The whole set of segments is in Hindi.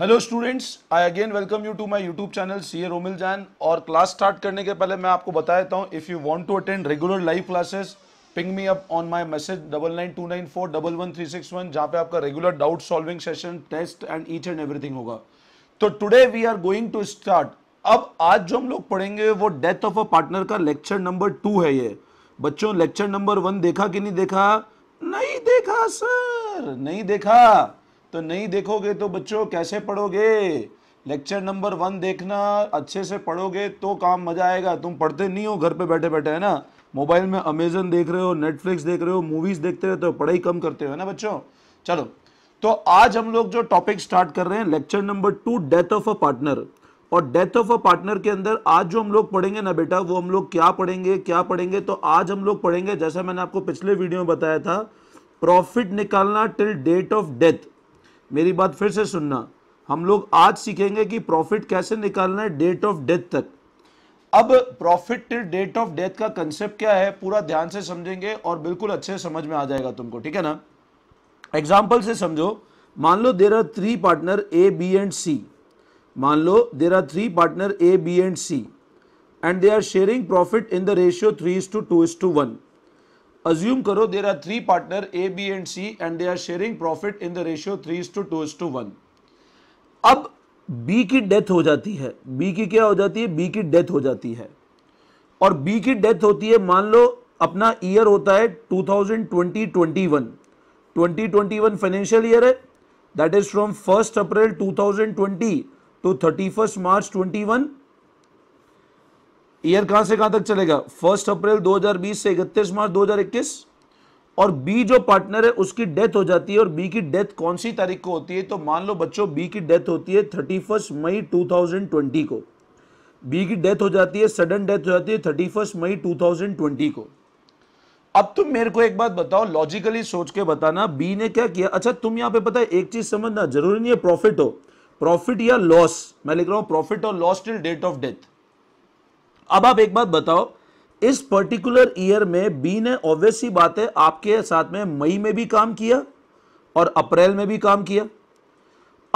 Hello students I again welcome you to my YouTube channel C A Romil Jain और क्लास स्टार्ट करने के पहले मैं आपको बता देता हूँ if you want to attend regular live classes ping me up on my message double nine two nine four double one three six one जहाँ पे आपका regular doubt solving session test and each and everything होगा तो today we are going to start अब आज जो हम लोग पढ़ेंगे वो डेथ ऑफ अ पार्टनर का लेक्चर नंबर टू है ये बच्चों लेक्चर नंबर वन देखा कि नहीं देखा नहीं देखा सर नहीं देखा तो नहीं देखोगे तो बच्चों कैसे पढ़ोगे लेक्चर नंबर वन देखना अच्छे से पढ़ोगे तो काम मजा आएगा तुम पढ़ते नहीं हो घर पे बैठे बैठे है ना मोबाइल में अमेजन देख रहे हो नेटफ्लिक्स देख रहे हो मूवीज देखते रहते हो पढ़ाई कम करते हो ना बच्चों चलो तो आज हम लोग जो टॉपिक स्टार्ट कर रहे हैं lecture number two death of a partner और डेथ ऑफ अ पार्टनर के अंदर आज जो हम लोग पढ़ेंगे ना बेटा वो हम लोग क्या पढ़ेंगे क्या पढ़ेंगे तो आज हम लोग पढ़ेंगे जैसा मैंने आपको पिछले वीडियो में बताया था प्रॉफिट निकालना टिल डेट ऑफ डेथ मेरी बात फिर से सुनना हम लोग आज सीखेंगे कि प्रॉफिट कैसे निकालना है डेट ऑफ डेथ तक अब profit till date of death का कंसेप्ट क्या है पूरा ध्यान से समझेंगे और बिल्कुल अच्छे समझ में आ जाएगा तुमको ठीक है ना एग्जाम्पल से समझो मान लो there are three partner A B and C मान लो there are three partner A B and C and they are sharing profit in the ratio three is to two is to one assume karo there are three partner A, B and C and they are sharing profit in the ratio 3 is to 2 is to 1. अब B की डेथ हो जाती है B की क्या हो जाती है B की डेथ हो जाती है और B की डेथ होती है मान लो अपना ईयर होता है 2020-21 2021 फाइनेंशियल ईयर है that is from first April 2020 to thirty first March 21 year कहां से कहां तक चलेगा फर्स्ट अप्रैल 2020 से 31 मार्च 2021 और बी जो पार्टनर है उसकी डेथ हो जाती है और बी की डेथ कौन सी तारीख को होती है तो मान लो बच्चों बी की डेथ होती है थर्टी फर्स्ट मई टू को बी की डेथ हो जाती है सडन डेथ हो जाती है थर्टी फर्स्ट मई टू को अब तुम मेरे को एक बात बताओ लॉजिकली सोच के बताना बी ने क्या किया अच्छा तुम यहां पे पता है एक चीज समझना जरूरी नहीं है प्रॉफिट हो प्रॉफिट या लॉस मैं लिख रहा हूँ प्रॉफिट और loss till date of death अब आप एक बात बताओ इस पर्टिकुलर ईयर में बी ने ऑब्वियस सी बात है आपके साथ में मई में भी काम किया और अप्रैल में भी काम किया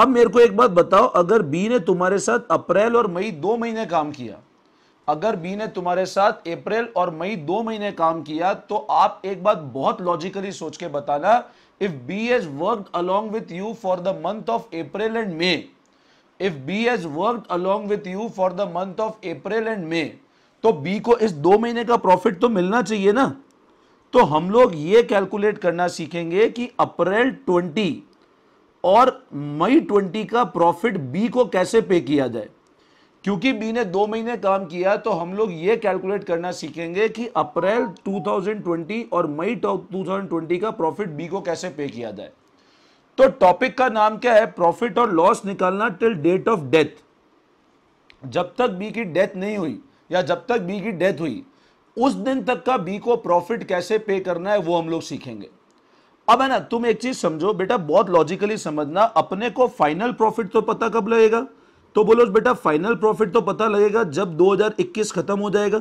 अब मेरे को एक बात बताओ अगर बी ने तुम्हारे साथ अप्रैल और मई दो महीने काम किया अगर बी ने तुम्हारे साथ अप्रैल और मई दो महीने काम किया तो आप एक बात बहुत लॉजिकली सोच के बताना if B has work along with you for the month of April and May if B has work along with you for the month of April and May तो बी को इस दो महीने का प्रॉफिट तो मिलना चाहिए ना तो हम लोग ये कैलकुलेट करना सीखेंगे कि अप्रैल 20 और मई 20 का प्रॉफिट बी को कैसे पे किया जाए क्योंकि बी ने दो महीने काम किया तो हम लोग ये कैलकुलेट करना सीखेंगे कि अप्रैल 2020 और मई 2020 का प्रॉफिट बी को कैसे पे किया जाए तो टॉपिक का नाम क्या है प्रॉफिट और लॉस निकालना टिल डेट ऑफ डेथ जब तक बी की डेथ नहीं हुई या जब तक बी की डेथ हुई उस दिन तक का बी को प्रॉफिट कैसे पे करना है वो हम लोग सीखेंगे अब है ना तुम एक चीज समझो बेटा बहुत लॉजिकली समझना अपने को फाइनल प्रॉफिट तो पता कब लगेगा तो बोलो बेटा फाइनल प्रॉफिट तो पता लगेगा जब 2021 खत्म हो जाएगा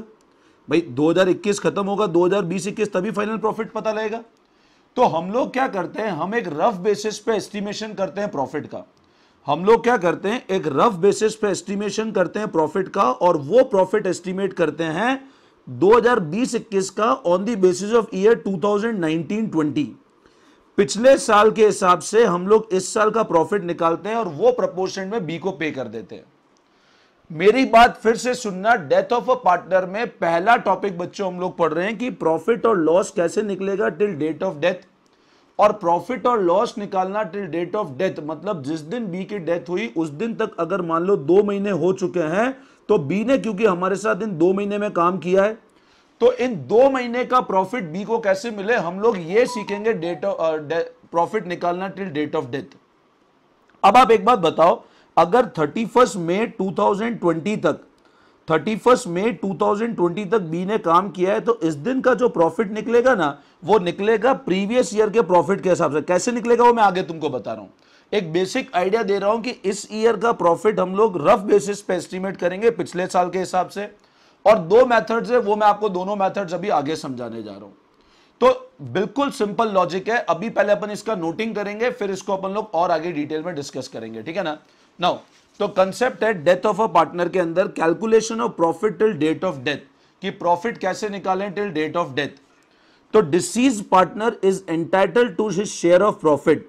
भाई 2021 खत्म होगा 2020 21 तभी फाइनल प्रॉफिट पता लगेगा तो हम लोग क्या करते हैं हम एक रफ बेसिस पे एस्टिमेशन करते हैं प्रॉफिट का हम लोग क्या करते हैं एक रफ बेसिस पे एस्टिमेशन करते हैं प्रॉफिट का और वो प्रॉफिट एस्टिमेट करते हैं 2020-21 का on the basis of year 2019-20 पिछले साल के हिसाब से हम लोग इस साल का प्रॉफिट निकालते हैं और वो प्रपोर्शन में बी को पे कर देते हैं मेरी बात फिर से सुनना डेथ ऑफ अ पार्टनर में पहला टॉपिक बच्चों हम लोग पढ़ रहे हैं कि प्रॉफिट और लॉस कैसे निकलेगा टिल डेट ऑफ डेथ और प्रॉफिट और लॉस निकालना टिल डेट ऑफ डेथ मतलब जिस दिन बी की डेथ हुई उस दिन तक अगर मान लो दो महीने हो चुके हैं तो बी ने क्योंकि हमारे साथ इन दो महीने में काम किया है तो इन दो महीने का प्रॉफिट बी को कैसे मिले हम लोग ये सीखेंगे डेट ऑफ प्रॉफिट निकालना टिल डेट ऑफ डेथ अब आप एक बात बताओ अगर थर्टी फर्स्ट मे टू तक thirty first May two thousand twenty तक बी ने काम किया है तो इस दिन का जो प्रॉफिट निकलेगा ना वो निकलेगा प्रीवियस ईयर के प्रॉफिट के हिसाब से कैसे निकलेगा वो मैं आगे तुमको बता रहा हूँ एक बेसिक आइडिया दे रहा हूँ कि इस ईयर का प्रॉफिट हम लोग रफ बेसिस पे एस्टिमेट करेंगे पिछले साल के हिसाब से और दो मैथड्स है वो मैं आपको दोनों मैथड्स अभी आगे समझाने जा रहा हूँ तो बिल्कुल सिंपल लॉजिक है अभी पहले अपन इसका नोटिंग करेंगे फिर इसको अपन लोग और आगे डिटेल में डिस्कस करेंगे ठीक है ना नाउ तो कंसेप्ट है डेथ ऑफ अ पार्टनर के अंदर calculation of profit till date of death कि प्रॉफिट कैसे निकालें टिल डेट ऑफ डेथ तो deceased partner is entitle to his share of profit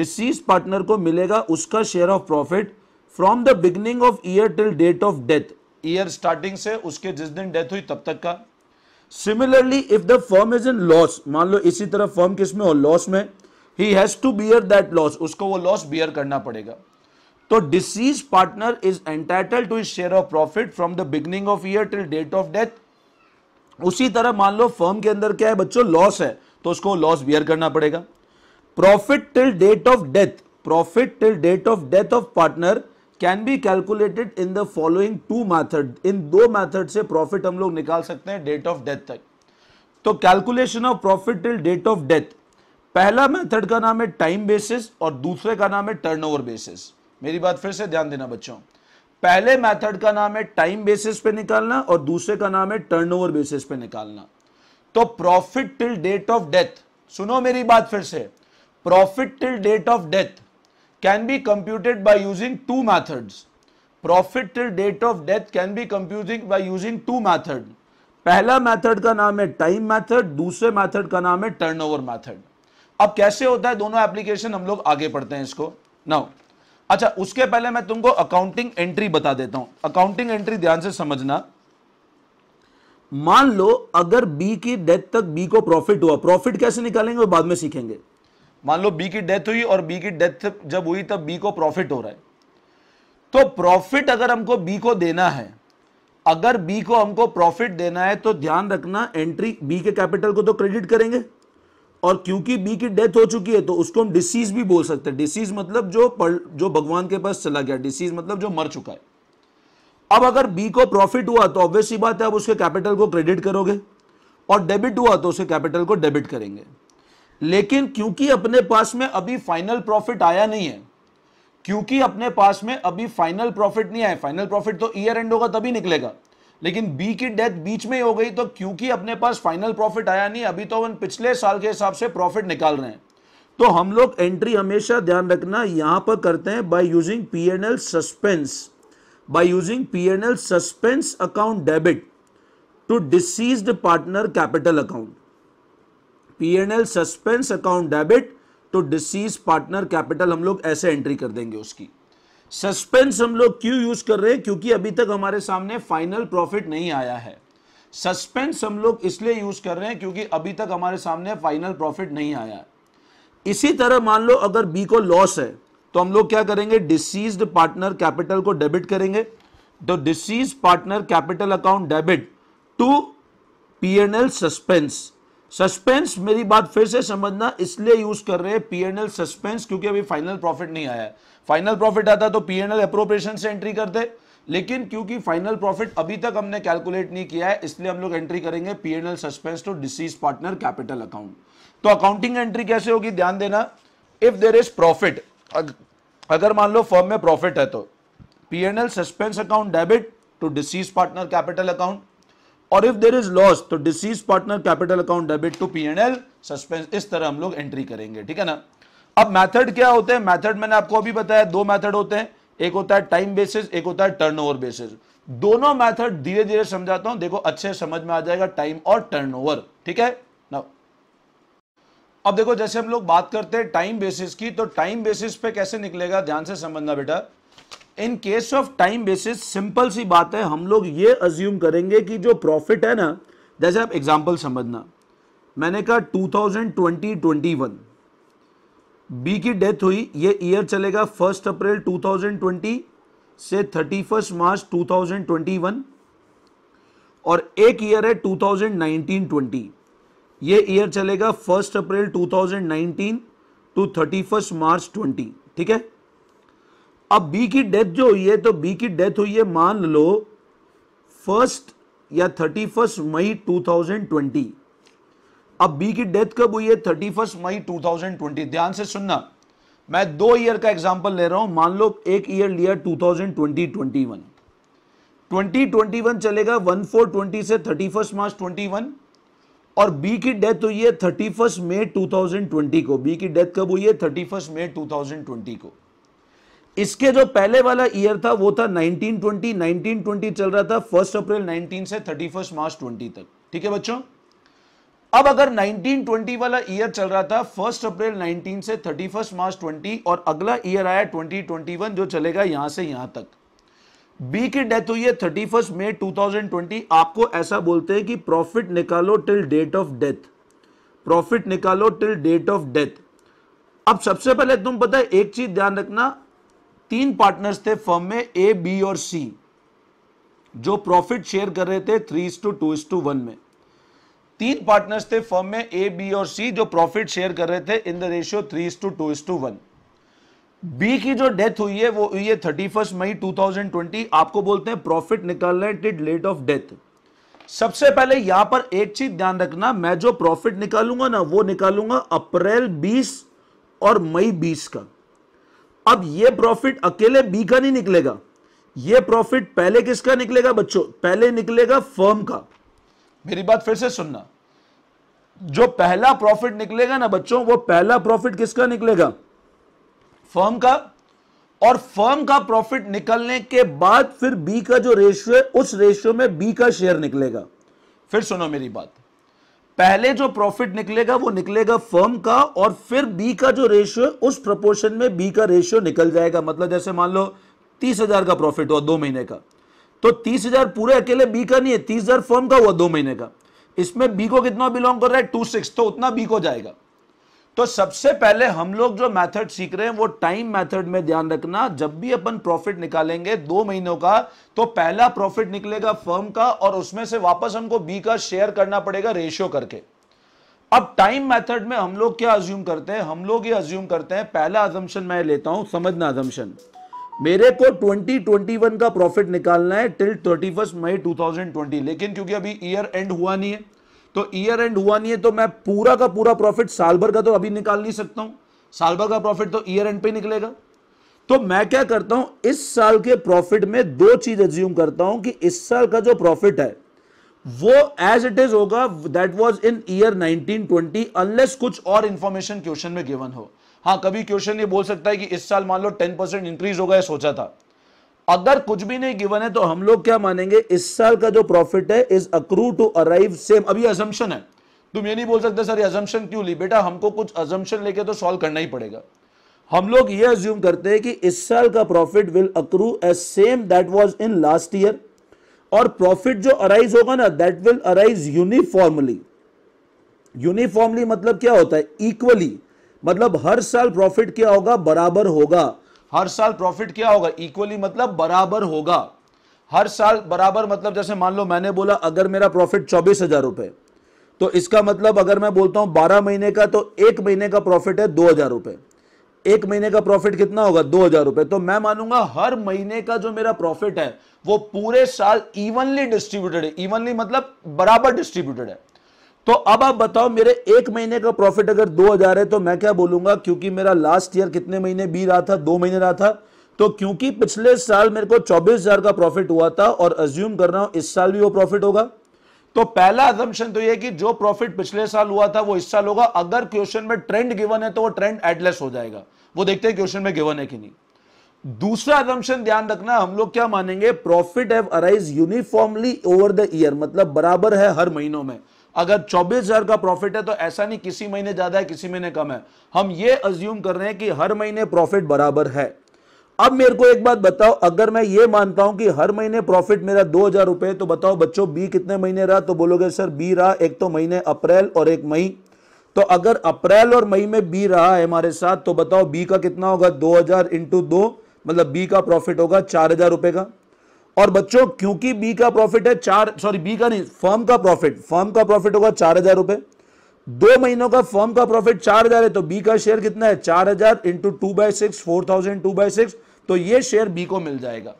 deceased partner को मिलेगा उसका share of profit from the beginning of year till date of death year starting से उसके जिस दिन डेथ हुई तब तक का similarly if the firm is in loss मान लो इसी तरह फर्म किस में हो लॉस में ही has to bear that loss उसको वो लॉस बियर करना पड़ेगा तो deceased partner is entitle to share of profit from the beginning of year till date of death उसी तरह मान लो फर्म के अंदर क्या है बच्चों लॉस है तो उसको लॉस बियर करना पड़ेगा profit till date of death profit till date of death of partner can be calculated in the following two method इन दो मैथड से प्रॉफिट हम लोग निकाल सकते हैं डेट ऑफ डेथ तक तो calculation of profit till date of death पहला मेथड का नाम है टाइम बेसिस और दूसरे का नाम है टर्नओवर बेसिस मेरी बात फिर से ध्यान देना बच्चों पहले मेथड का नाम है टाइम बेसिस पे निकालना और दूसरे का नाम है टर्नओवर बेसिस पे निकालना तो profit till date of death सुनो मेरी बात फिर से profit till date of death can be computed by using two methods profit till date of death can be computing by using two method पहला मैथड का नाम है टाइम मैथड दूसरे मैथड का नाम है टर्न मेथड अब कैसे होता है दोनों एप्लीकेशन हम लोग आगे पढ़ते हैं इसको नाउ अच्छा उसके पहले मैं तुमको अकाउंटिंग एंट्री बता देता हूं अकाउंटिंग एंट्री ध्यान से समझना मान लो अगर बी की डेथ तक बी को प्रॉफिट हुआ प्रॉफिट कैसे निकालेंगे वो बाद में सीखेंगे मान लो बी की डेथ हुई और बी की डेथ जब हुई तब बी को प्रॉफिट हो रहा है तो प्रॉफिट अगर हमको बी को देना है अगर बी को हमको प्रॉफिट देना है तो ध्यान रखना एंट्री बी के कैपिटल को तो क्रेडिट करेंगे और क्योंकि बी की डेथ हो चुकी है तो उसको हम डिसीज भी बोल सकते हैं डिसीज मतलब जो जो भगवान के पास चला गया डिसीज मतलब जो मर चुका है अब अगर बी को प्रॉफिट हुआ तो ऑब्वियस बात है आप उसके कैपिटल को क्रेडिट करोगे और डेबिट हुआ तो उसके कैपिटल को डेबिट करेंगे लेकिन क्योंकि अपने पास में अभी फाइनल प्रॉफिट आया नहीं है क्योंकि अपने पास में अभी फाइनल प्रॉफिट नहीं आया फाइनल प्रॉफिट तो ईयर एंड होगा तभी निकलेगा लेकिन बी की डेथ बीच में ही हो गई तो क्योंकि अपने पास फाइनल प्रॉफिट आया नहीं अभी तो हम पिछले साल के हिसाब से प्रॉफिट निकाल रहे हैं तो हम लोग एंट्री हमेशा ध्यान रखना यहां पर करते हैं by using P N L suspense by using P N L suspense account debit to deceased partner capital account PNL suspense account debit to deceased partner capital हम लोग ऐसे एंट्री कर देंगे उसकी सस्पेंस हम लोग क्यों यूज कर रहे हैं क्योंकि अभी तक हमारे सामने फाइनल प्रॉफिट नहीं आया है सस्पेंस हम लोग इसलिए यूज कर रहे हैं क्योंकि अभी तक हमारे सामने फाइनल प्रॉफिट नहीं आया है इसी तरह मान लो अगर बी को लॉस है तो हम लोग क्या करेंगे डिसीज पार्टनर कैपिटल को डेबिट करेंगे तो deceased partner capital account debit to PNL suspense suspense मेरी बात फिर से समझना इसलिए यूज कर रहे हैं पीएनएल सस्पेंस क्योंकि अभी फाइनल प्रॉफिट नहीं आया है फाइनल प्रॉफिट आता तो पीएनएल अप्रोप्रिएशन से एंट्री करते लेकिन क्योंकि फाइनल प्रॉफिट अभी तक हमने कैलकुलेट नहीं किया है इसलिए हम लोग एंट्री करेंगे PNL suspense to deceased partner capital account तो अकाउंटिंग एंट्री कैसे होगी ध्यान देना इफ देर इज प्रॉफिट अगर मान लो फर्म में प्रॉफिट है तो PNL suspense account debit to deceased partner capital account और इफ देर इज लॉस तो deceased partner capital account debit to P N L suspense इस तरह हम लोग एंट्री करेंगे ठीक है ना अब मेथड क्या होते हैं मेथड मैंने आपको अभी बताया दो मेथड होते हैं एक होता है टाइम बेसिस एक होता है टर्नओवर बेसिस दोनों मेथड धीरे धीरे समझाता हूं देखो अच्छे समझ में आ जाएगा टाइम और टर्नओवर ठीक है ना अब देखो जैसे हम लोग बात करते हैं टाइम बेसिस की तो टाइम बेसिस पे कैसे निकलेगा ध्यान से समझना बेटा in case of time basis simple सी बात है हम लोग ये अज्यूम करेंगे कि जो प्रॉफिट है ना जैसे आप एग्जाम्पल समझना मैंने कहा 2020-21 बी की डेथ हुई ये ईयर चलेगा फर्स्ट अप्रैल 2020 से 31 मार्च 2021 और एक ईयर है 2019-20 ये ईयर चलेगा फर्स्ट अप्रैल 2019 टू 31 मार्च 20 ठीक है अब बी की डेथ जो हुई है तो बी की डेथ हुई है मान लो फर्स्ट या thirty first May two thousand twenty अब बी की डेथ कब हुई है thirty first May two thousand twenty ध्यान से सुनना मैं दो ईयर का एग्जाम्पल ले रहा हूं मान लो एक ईयर लिया two thousand twenty twenty one twenty twenty one चलेगा वन फोर ट्वेंटी से thirty first March twenty one और बी की डेथ हुई है thirty first two thousand twenty को बी की डेथ कब हुई है thirty first two thousand twenty को इसके जो पहले वाला ईयर था वो था 1920 1920 चल रहा था फर्स्ट अप्रैल 19 से 31 मार्च 20 तक ठीक है बच्चों अब अगर 1920 वाला ईयर चल रहा था फर्स्ट अप्रैल 19 से 31 मार्च 20 और अगला ईयर आया 2021 जो चलेगा यहां से यहां तक बी की डेथ हुई है थर्टी फर्स्ट मे टू आपको ऐसा बोलते हैं कि प्रॉफिट निकालो till date of death profit निकालो टिल डेट ऑफ डेथ अब सबसे पहले तुम पता है एक चीज ध्यान रखना तीन पार्टनर्स थे फर्म में ए बी और सी जो प्रॉफिट शेयर कर रहे थे three to two to one में तीन पार्टनर्स थे फर्म में ए बी और सी जो प्रॉफिट शेयर कर रहे थे in the ratio three to two to one B की जो डेथ हुई है वो हुई है thirty first May two thousand twenty आपको बोलते हैं प्रॉफिट निकालना है टिड लेट ऑफ डेथ सबसे पहले यहां पर एक चीज ध्यान रखना मैं जो प्रॉफिट निकालूंगा ना वो निकालूंगा अप्रैल बीस और मई बीस का अब ये प्रॉफिट अकेले बी का नहीं निकलेगा ये प्रॉफिट पहले किसका निकलेगा बच्चों पहले निकलेगा फर्म का मेरी बात फिर से सुनना जो पहला प्रॉफिट निकलेगा ना बच्चों वो पहला प्रॉफिट किसका निकलेगा फर्म का और फर्म का प्रॉफिट निकलने के बाद फिर बी का जो रेशियो है उस रेशियो में बी का शेयर निकलेगा फिर सुनो मेरी बात पहले जो प्रॉफिट निकलेगा वो निकलेगा फर्म का और फिर बी का जो रेशियो उस प्रपोर्शन में बी का रेशियो निकल जाएगा मतलब जैसे मान लो तीस हजार का प्रॉफिट हुआ दो महीने का तो तीस हजार पूरे अकेले बी का नहीं है तीस हजार फर्म का हुआ दो महीने का इसमें बी को कितना बिलोंग कर रहा है टू सिक्स तो उतना बी को जाएगा तो सबसे पहले हम लोग जो मेथड सीख रहे हैं वो टाइम मेथड में ध्यान रखना जब भी अपन प्रॉफिट निकालेंगे दो महीनों का तो पहला प्रॉफिट निकलेगा फर्म का और उसमें से वापस हमको बी का शेयर करना पड़ेगा रेशियो करके अब टाइम मेथड में हम लोग क्या अज्यूम करते हैं हम लोग ये अज्यूम करते हैं पहला अजम्पन मैं लेता हूं समझना अजम्पन मेरे को 2021 का प्रॉफिट निकालना है टिल 31 मई 2020 लेकिन क्योंकि अभी ईयर एंड हुआ नहीं है तो ईयर एंड हुआ नहीं है तो मैं पूरा का पूरा प्रॉफिट साल भर का तो अभी निकाल नहीं सकता हूं साल भर का प्रॉफिट तो ईयर एंड पे निकलेगा तो मैं क्या करता हूं इस साल के प्रॉफिट में दो चीज एज्यूम करता हूं कि इस साल का जो प्रॉफिट है वो एज इट इज होगा that was in year 1920 unless कुछ और इंफॉर्मेशन क्वेश्चन में गिवन हो हाँ कभी क्वेश्चन ये बोल सकता है कि इस साल मान लो 10 परसेंट इंक्रीज होगा सोचा था अगर कुछ भी नहीं गिवन है तो हम लोग क्या मानेंगे इस साल का जो प्रॉफिट है is accrue to arrive same अभी अजम्पन है तुम ये नहीं बोल सकते सर अजम्पन क्यों ली बेटा हमको कुछ अजम्पन लेके तो सॉल्व करना ही पड़ेगा हम लोग ये अज्यूम करते हैं कि इस साल का profit will accrue as same that was in last year और प्रॉफिट जो अराइज होगा ना that will arise uniformly uniformly मतलब क्या होता है इक्वली मतलब हर साल प्रॉफिट क्या होगा बराबर होगा हर साल प्रॉफिट क्या होगा इक्वली मतलब बराबर होगा हर साल बराबर मतलब जैसे मान लो मैंने बोला अगर मेरा प्रॉफिट चौबीस हजार रुपए तो इसका मतलब अगर मैं बोलता हूं बारह महीने का तो एक महीने का प्रॉफिट है दो हजार रुपए एक महीने का प्रॉफिट कितना होगा दो हजार रुपए तो मैं मानूंगा हर महीने का जो मेरा प्रॉफिट है वो पूरे साल इवनली डिस्ट्रीब्यूटेड है इवनली मतलब बराबर डिस्ट्रीब्यूटेड है तो अब आप बताओ मेरे एक महीने का प्रॉफिट अगर दो हजार है तो मैं क्या बोलूंगा क्योंकि मेरा लास्ट ईयर कितने महीने बी रहा था दो महीने रहा था तो क्योंकि पिछले साल मेरे को चौबीस हजार का प्रॉफिट हुआ था और अज्यूम कर रहा हूं इस साल भी वो प्रॉफिट होगा तो पहला एजम्पन तो ये कि जो प्रॉफिट पिछले साल हुआ था वो इस साल होगा अगर क्वेश्चन में ट्रेंड गिवन है तो वो ट्रेंड एडलेस हो जाएगा वो देखते हैं क्वेश्चन में गिवन है कि नहीं दूसरा एजम्पन ध्यान रखना हम लोग क्या मानेंगे profit have arise uniformly over the year मतलब बराबर है हर महीनों में अगर 24000 का प्रॉफिट है तो ऐसा नहीं किसी महीने ज्यादा है किसी महीने कम है हम ये अज्यूम कर रहे हैं कि हर महीने प्रॉफिट बराबर है अब मेरे को एक बात बताओ अगर मैं ये मानता हूं कि हर महीने प्रॉफिट मेरा दो हजार रुपए तो बताओ बच्चों बी कितने महीने रहा तो बोलोगे सर बी रहा एक तो महीने अप्रैल और एक मई तो अगर अप्रैल और मई में बी रहा है हमारे साथ तो बताओ बी का कितना होगा दो हजार इंटू दो मतलब बी का प्रॉफिट होगा चार हजार रुपए का और बच्चों क्योंकि बी का प्रॉफिट है चार सॉरी बी का नहीं फर्म का प्रॉफिट फर्म का प्रॉफिट होगा चार हजार रुपए दो महीनों का फर्म का प्रॉफिट चार हजार है तो बी का शेयर कितना है चार हजार into two by six four thousand two by six तो ये शेयर बी को मिल जाएगा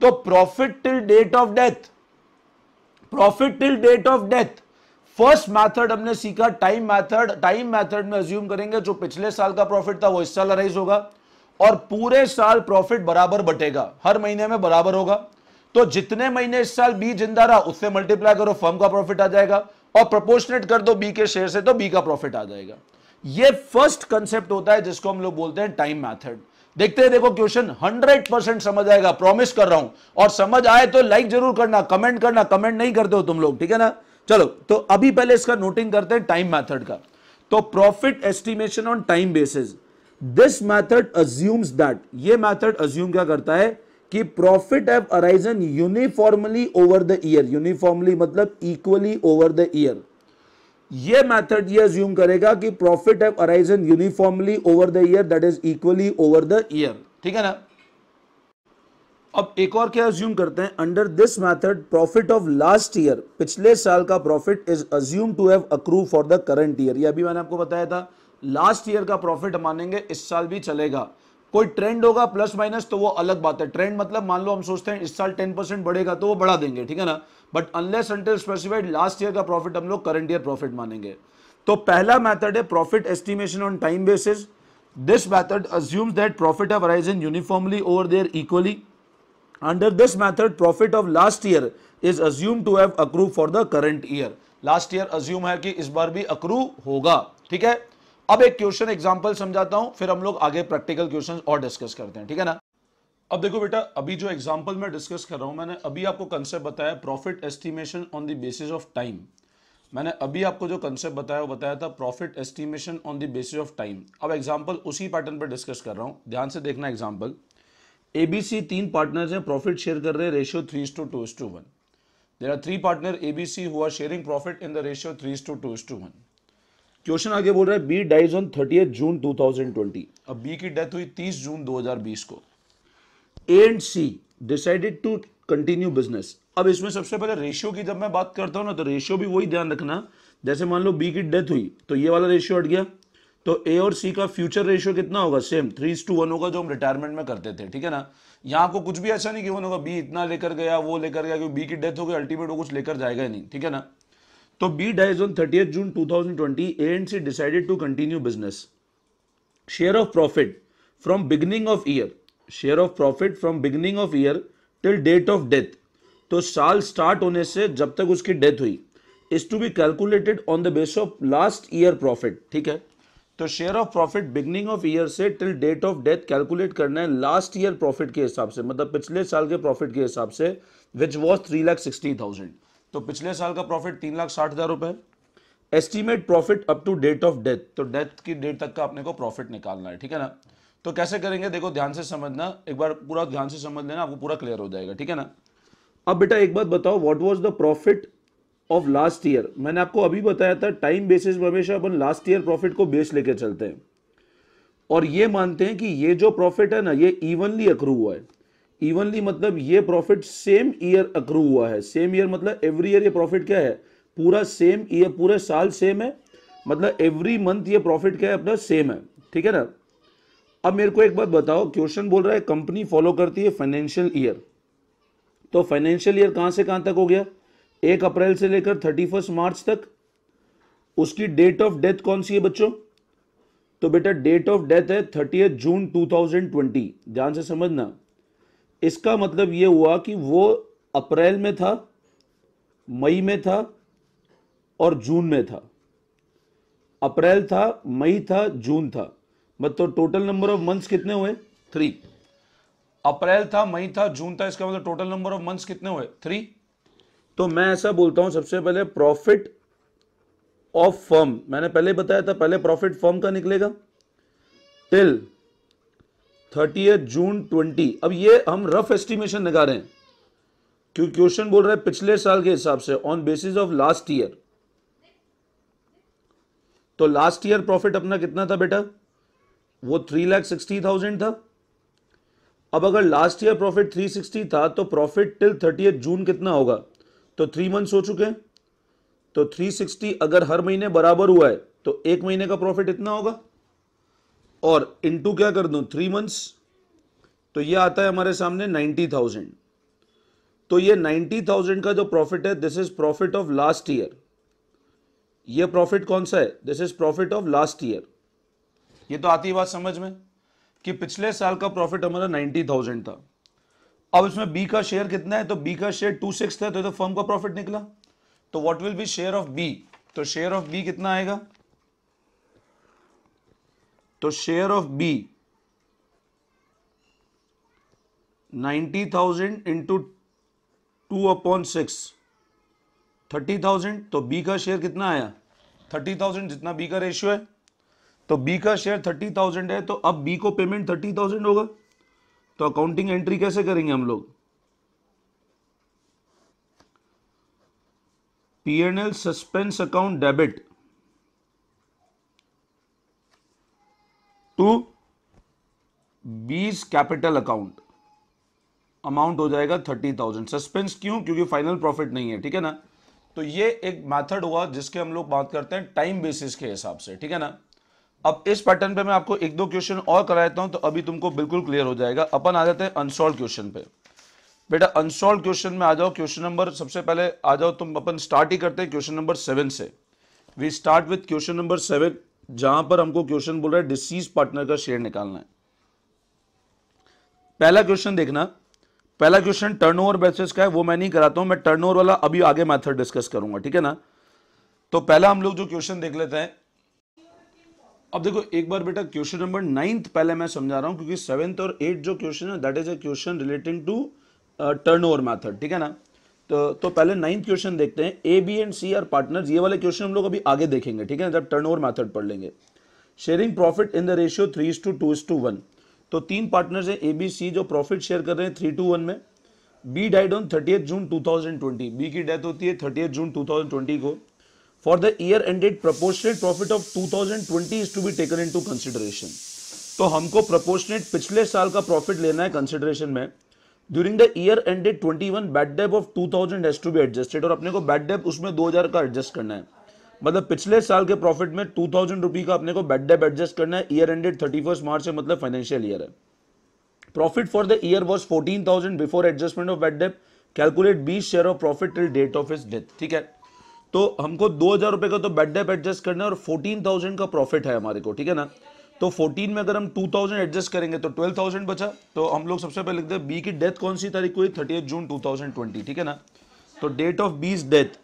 तो profit till date of death profit till date of death first method हमने सीखा टाइम मैथड टाइम मैथड में अज्यूम करेंगे जो पिछले साल का प्रॉफिट था वो इस साल अराइज होगा और पूरे साल प्रॉफिट बराबर बटेगा हर महीने में बराबर होगा तो जितने महीने इस साल बी जिंदा रहा उससे मल्टीप्लाई करो फर्म का प्रॉफिट आ जाएगा और प्रोपोर्शनेट कर दो बी के शेयर से तो बी का प्रॉफिट आ जाएगा ये फर्स्ट कंसेप्ट होता है जिसको हम लोग बोलते हैं टाइम मैथड देखते हैं देखो क्वेश्चन 100 परसेंट समझ आएगा प्रॉमिस कर रहा हूं और समझ आए तो लाइक जरूर करना कमेंट करना कमेंट नहीं करते हो तुम लोग ठीक है ना चलो तो अभी पहले इसका नोटिंग करते हैं टाइम मैथड का तो profit estimation on time basis this method assumes that ये मैथड अज्यूम क्या करता है कि profit have arisen uniformly over the year uniformly मतलब इक्वली ओवर द ईयर ये मेथड ये अज्यूम करेगा कि profit have arisen uniformly over the year that is equally over the year ठीक है ना अब एक और क्या अज्यूम करते हैं under this method profit of last year पिछले साल का profit is assume to have accrue for the current year ये अभी मैंने आपको बताया था लास्ट ईयर का प्रॉफिट मानेंगे इस साल भी चलेगा कोई ट्रेंड होगा प्लस माइनस तो वो अलग बात है ट्रेंड मतलब मान लो हम सोचते हैं इस साल टेन परसेंट बढ़ेगा तो वो बढ़ा देंगे ठीक है ना but unless until specified last year का प्रॉफिट हम लोग करंट ईयर प्रॉफिट मानेंगे तो पहला मैथड है profit estimation on time basis this method method that profit have arisen uniformly over the year equally under this method profit of last year is assume to have accrued for the current year last year assume है कि इस बार भी अक्रूव होगा ठीक है अब एक क्वेश्चन एग्जाम्पल समझाता हूं फिर हम लोग आगे प्रैक्टिकल क्वेश्चन और डिस्कस करते हैं ठीक है ना अब देखो बेटा अभी जो एग्जाम्पल मैं डिस्कस कर रहा हूं मैंने अभी आपको कंसेप्ट बताया profit estimation on the basis of time मैंने अभी आपको जो कंसेप्ट बताया वो बताया था profit estimation on the basis of time अब एग्जाम्पल उसी पैटर्न पर डिस्कस कर रहा हूँ ध्यान से देखना एग्जाम्पल एबीसी तीन पार्टनर्स हैं प्रॉफिट शेयर कर रहे हैं ratio three to two to one there are three partner ABC हुआ sharing profit in the ratio three to two to one question आगे बोल रहा है B dies on thirty June 2020 अब बी की डेथ हुई 30 जून 2020 को A and C decided to continue business अब इसमें सबसे पहले रेशियो की जब मैं बात करता हूं ना तो रेशियो भी वही ध्यान रखना जैसे मान लो बी की डेथ हुई तो ये वाला रेशियो हट गया तो ए और सी का फ्यूचर रेशियो कितना होगा सेम थ्री टू वन होगा जो हम रिटायरमेंट में करते थे ठीक है ना यहाँ को कुछ भी ऐसा नहीं कि वन होगा बी इतना लेकर गया वो लेकर गया क्योंकि बी की डेथ हो गई अल्टीमेट वो कुछ लेकर जाएगा ही नहीं ठीक है ना तो B dies on thirty June two thousand twenty A and C decided to continue business share of profit from beginning of year share of profit from beginning of year till date of death तो साल स्टार्ट होने से जब तक उसकी डेथ हुई is to be calculated on the base of last year profit ठीक है तो share of profit beginning of year से till date of death calculate करना है लास्ट ईयर प्रॉफिट के हिसाब से मतलब पिछले साल के प्रॉफिट के हिसाब से which was three lakh sixty thousand तो पिछले साल का प्रॉफिट तीन लाख साठ हज़ार रुपए estimate profit up to date of death तो डेथ की डेट तक का अपने को प्रॉफिट निकालना है ठीक है ना तो कैसे करेंगे देखो ध्यान से समझना एक बार पूरा ध्यान से समझ लेना आपको पूरा क्लियर हो जाएगा ठीक है ना अब बेटा एक बात बताओ what was the profit of last year मैंने आपको अभी बताया था टाइम बेसिस पर हमेशा अपन लास्ट ईयर प्रॉफिट को बेस लेके चलते हैं और ये मानते हैं कि ये जो प्रॉफिट है ना ये इवनली अक्रू हुआ है इवनली मतलब ये प्रॉफिट सेम ईयर अक्रू हुआ है सेम ईयर मतलब एवरी ईयर ये प्रॉफिट क्या है पूरा सेम ईयर पूरे साल सेम है मतलब एवरी मंथ ये प्रॉफिट क्या है अपना सेम है ठीक है ना अब मेरे को एक बात बताओ क्वेश्चन बोल रहा है कंपनी फॉलो करती है फाइनेंशियल ईयर तो फाइनेंशियल ईयर कहाँ से कहाँ तक हो गया एक अप्रैल से लेकर थर्टी फर्स्ट मार्च तक उसकी डेट ऑफ डेथ कौन सी है बच्चों तो बेटा डेट ऑफ डेथ है थर्टी जून 2020 ध्यान से समझना इसका मतलब ये हुआ कि वो अप्रैल में था मई में था और जून में था अप्रैल था मई था जून था मतलब टोटल नंबर ऑफ मंथ्स कितने हुए थ्री अप्रैल था मई था जून था इसका मतलब टोटल नंबर ऑफ मंथ्स कितने हुए थ्री तो मैं ऐसा बोलता हूं सबसे पहले प्रॉफिट ऑफ फर्म मैंने पहले बताया था पहले प्रॉफिट फर्म का निकलेगा टिल थर्टी जून ट्वेंटी अब ये हम रफ एस्टिमेशन लगा रहे हैं क्यों क्वेश्चन बोल रहा है पिछले साल के हिसाब से on basis of last year तो लास्ट ईयर प्रॉफिट अपना कितना था बेटा वो थ्री लाख सिक्सटी थाउजेंड था अब अगर last year profit three sixty था तो प्रॉफिट टिल थर्टी जून कितना होगा तो थ्री मंथ्स हो चुके हैं तो थ्री सिक्सटी अगर हर महीने बराबर हुआ है तो एक महीने का प्रॉफिट इतना होगा और इनटू क्या कर दूं थ्री मंथ्स तो ये आता है हमारे सामने नाइन्टी थाउजेंड तो ये नाइन्टी थाउजेंड का जो प्रॉफिट है this is profit of last year ये प्रॉफिट कौन सा है this is profit of last year ये तो आती बात समझ में कि पिछले साल का प्रॉफिट हमारा नाइन्टी थाउजेंड था अब इसमें बी का शेयर कितना है तो बी का शेयर टू सिक्स था तो, तो फर्म का प्रॉफिट निकला तो what will B share of B तो शेयर ऑफ बी कितना आएगा तो share of B ninety thousand into two upon six thirty thousand तो बी का शेयर कितना आया थर्टी थाउजेंड जितना बी का रेशियो है तो बी का शेयर थर्टी थाउजेंड है तो अब बी को पेमेंट थर्टी थाउजेंड होगा तो अकाउंटिंग एंट्री कैसे करेंगे हम लोग P N L suspense account debit to B's capital account amount हो जाएगा थर्टी थाउजेंड सस्पेंस क्यों क्योंकि फाइनल प्रॉफिट नहीं है ठीक है ना तो ये एक मैथड हुआ जिसके हम लोग बात करते हैं टाइम बेसिस के हिसाब से ठीक है ना अब इस पैटर्न पे मैं आपको एक दो क्वेश्चन और करा देता हूं तो अभी तुमको बिल्कुल क्लियर हो जाएगा अपन आ जाते हैं अनसोल्व क्वेश्चन पे बेटा अनसोल्व क्वेश्चन में आ जाओ क्वेश्चन नंबर सबसे पहले आ जाओ तुम अपन स्टार्ट ही करते हैं क्वेश्चन नंबर सेवन से we start with question number seven जहां पर हमको क्वेश्चन बोल रहा है डिसीज पार्टनर का शेयर निकालना है पहला क्वेश्चन देखना पहला क्वेश्चन टर्नओवर बेसिस का है वो मैं नहीं कराता हूं मैं टर्नओवर वाला अभी आगे मेथड डिस्कस करूंगा ठीक है ना तो पहला हम लोग जो क्वेश्चन देख लेते हैं अब देखो एक बार बेटा क्वेश्चन नंबर नाइन्थ पहले मैं समझा रहा हूं क्योंकि सेवेंथ और एट जो क्वेश्चन है that is a question relating to turn over ठीक है ना तो, तो पहले नाइन्थ क्वेश्चन देखते हैं A B and C are partners ये वाले क्वेश्चन हम लोग अभी आगे देखेंगे ठीक है जब टर्न ओवर मैथड पढ़ लेंगे sharing profit in the ratio three is to two is to one तो तीन पार्टनर्स हैं ए बी सी जो प्रॉफिट शेयर कर रहे हैं थ्री टू वन में B died on thirty June two thousand twenty B की डेथ होती है thirty June two thousand twenty को for the year ended proportionate profit of two thousand twenty is to be taken into consideration तो हमको प्रपोर्शनेट पिछले साल का प्रॉफिट लेना है कंसिडरेशन में during the year ended 21 bad debt of 2000 has to be adjusted और अपने को बैड डेप उसमें 2000 का एडजस्ट करना है मतलब पिछले साल के प्रॉफिट में टू थाउजेंड रुपी का अपने को बैड डेप एडजस्ट करना है year ended thirty first March है मतलब फाइनेंशियल ईयर है profit for the year was fourteen thousand before adjustment of bad debt calculate B's share of profit till date of his death ठीक है तो हमको दो हजार रुपए का तो बैड डेप एडजस्ट करना है और फोर्टीन थाउजेंड का प्रॉफिट है हमारे को ठीक है ना तो 14 में अगर हम 2000 एडजस्ट करेंगे तो 12000 बचा तो हम लोग सबसे पहले लिखते हैं बी की डेथ कौन सी तारीख को हुई थर्टी जून 2020 ठीक है ना तो date of B's death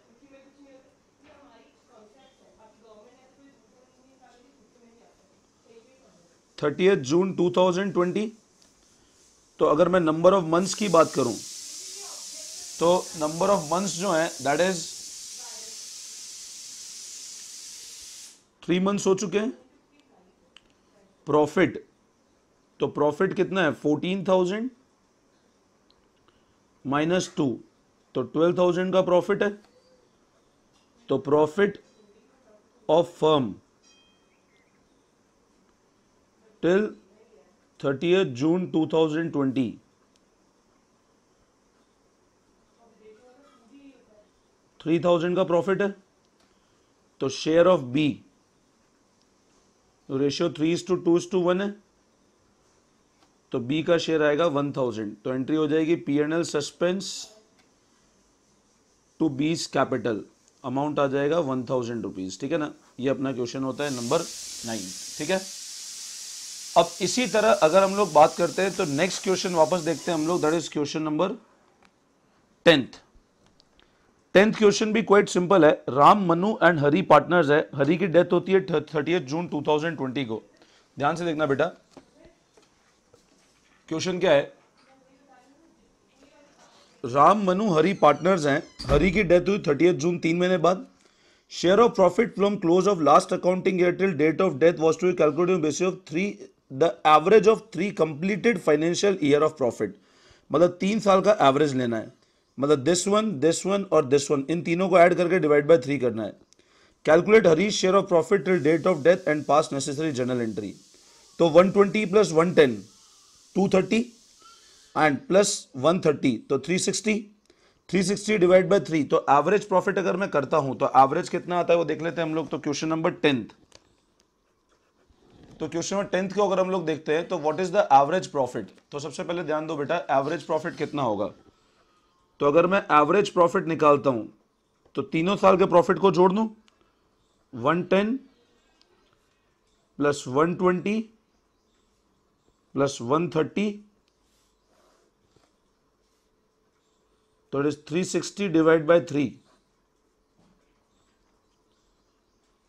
thirty June 2020 तो अगर मैं नंबर ऑफ मंथ्स की बात करूं तो नंबर ऑफ मंथ्स जो है दैट इज थ्री मंथ्स हो चुके हैं प्रॉफिट तो प्रॉफिट कितना है फोर्टीन थाउजेंड माइनस टू तो ट्वेल्व थाउजेंड का प्रॉफिट है तो profit of firm till thirty June two thousand twenty three thousand का प्रॉफिट है तो शेयर ऑफ बी तो ratio three is to two is to one है तो बी का शेयर आएगा वन थाउजेंड तो एंट्री हो जाएगी P N L suspense to B's capital amount आ जाएगा वन थाउजेंड रुपीज ठीक है ना ये अपना क्वेश्चन होता है नंबर नाइन ठीक है अब इसी तरह अगर हम लोग बात करते हैं तो नेक्स्ट क्वेश्चन वापस देखते हैं हम लोग that is question number tenth tenth question भी क्वाइट सिंपल है राम मनु एंड हरी पार्टनर्स है हरी की डेथ होती है थर्टी जून 2020 को ध्यान से देखना बेटा क्वेश्चन क्या है राम मनु हरी पार्टनर्स हैं हरी की डेथ हुई थर्टी जून तीन महीने बाद share of profit from close of last accounting year till date of death was to be calculated basis of three the average of three completed financial year of profit मतलब तीन साल का एवरेज लेना है मतलब दिस वन दिस वन और दिस वन इन तीनों को ऐड करके डिवाइड बाय थ्री करना है calculate Hari's share of profit till date of death and pass necessary general entry तो 120 twenty plus one ten two thirty and plus one thirty तो 360 360 डिवाइड बाय थ्री तो एवरेज प्रॉफिट अगर मैं करता हूं तो एवरेज कितना आता है वो देख लेते हैं हम लोग तो क्वेश्चन नंबर टेंथ तो क्वेश्चन नंबर टेंथ को अगर हम लोग देखते हैं तो what is the average profit तो सबसे पहले ध्यान दो बेटा एवरेज प्रॉफिट कितना होगा तो अगर मैं एवरेज प्रॉफिट निकालता हूं तो तीनों साल के प्रॉफिट को जोड़ दूं one ten plus one twenty plus one thirty तो it is three sixty divide by three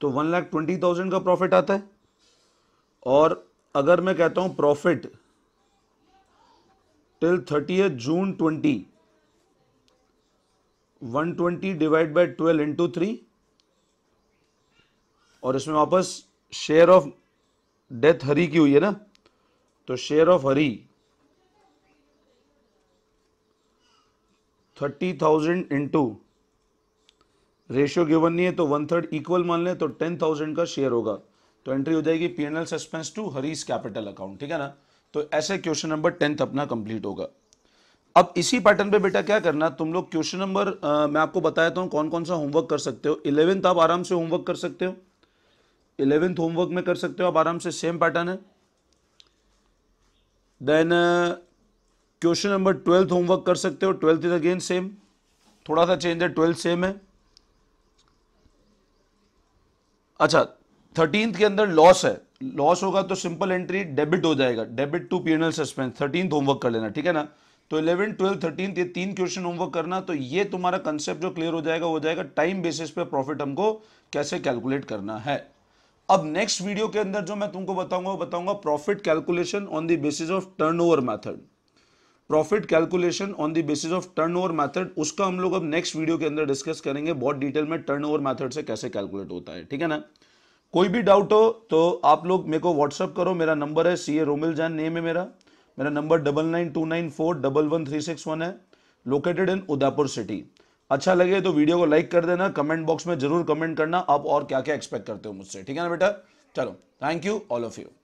तो वन लाख ट्वेंटी थाउजेंड का प्रॉफिट आता है और अगर मैं कहता हूं profit till thirty June twenty one twenty divide by twelve into three और इसमें वापस शेयर ऑफ डेथ हरी की हुई है ना तो share of Hari thirty thousand into ratio given नहीं है तो वन थर्ड इक्वल मान लें तो टेन थाउजेंड का शेयर होगा तो एंट्री हो जाएगी P N L suspense to Hari's capital account ठीक है ना तो ऐसे क्वेश्चन नंबर टेंथ अपना कंप्लीट होगा अब इसी पैटर्न पे बेटा क्या करना तुम लोग क्वेश्चन नंबर मैं आपको बताया था कौन कौन सा होमवर्क कर सकते हो इलेवेंथ आप आराम से होमवर्क कर सकते हो इलेवेंथ होमवर्क में कर सकते हो आप आराम से सेम पैटर्न है then question number twelfth homework कर सकते हो ट्वेल्थ इज अगेन सेम थोड़ा सा चेंज है ट्वेल्थ सेम है अच्छा थर्टींथ के अंदर लॉस है लॉस होगा तो सिंपल एंट्री डेबिट हो जाएगा debit to PNL suspense thirteenth homework कर लेना ठीक है ना तो इलेवन ट्वेल्थ थर्टीन ये तीन क्वेश्चन होमवर्क करना तो ये तुम्हारा कंसेप्ट जो क्लियर हो जाएगा वो जाएगा टाइम बेसिस पे प्रॉफिट हमको कैसे कैलकुलेट करना है अब नेक्स्ट वीडियो के अंदर जो मैं तुमको बताऊंगा बताऊंगा profit calculation on the basis of turnover method profit calculation on the basis of turnover method उसका हम लोग अब नेक्स्ट वीडियो के अंदर डिस्कस करेंगे बहुत डिटेल में टर्नओवर मेथड से कैसे कैलकुलेट होता है ठीक है ना कोई भी डाउट हो तो आप लोग मेरे को व्हाट्सअप करो मेरा नंबर है C A Romil Jain name है मेरा मेरा number double nine two nine four double one three six one है लोकेटेड इन उदयपुर सिटी अच्छा लगे तो वीडियो को लाइक कर देना कमेंट बॉक्स में जरूर कमेंट करना आप और क्या क्या एक्सपेक्ट करते हो मुझसे ठीक है ना बेटा चलो thank you all of you